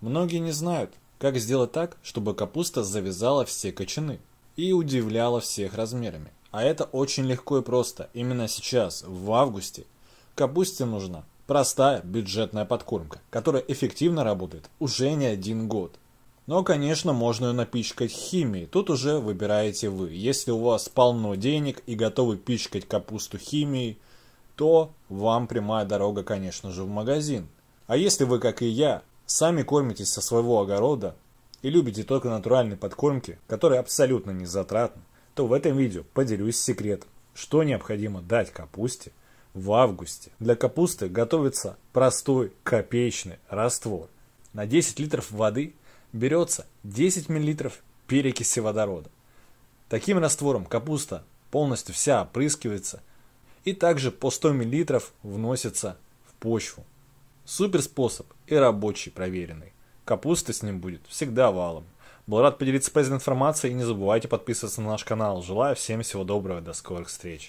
Многие не знают, как сделать так, чтобы капуста завязала все кочаны и удивляла всех размерами. А это очень легко и просто. Именно сейчас, в августе, капусте нужна простая бюджетная подкормка, которая эффективно работает уже не один год. Но, конечно, можно ее напичкать химией. Тут уже выбираете вы. Если у вас полно денег и готовы пичкать капусту химией, то вам прямая дорога, конечно же, в магазин. А если вы, как и я, Сами кормитесь со своего огорода и любите только натуральные подкормки, которые абсолютно не затратны, то в этом видео поделюсь секретом, что необходимо дать капусте в августе. Для капусты готовится простой копеечный раствор. На 10 литров воды берется 10 мл перекиси водорода. Таким раствором капуста полностью вся опрыскивается и также по 100 мл вносится в почву. Супер способ и рабочий, проверенный. Капуста с ним будет всегда валом. Был рад поделиться полезной информацией и не забывайте подписываться на наш канал. Желаю всем всего доброго, и до скорых встреч.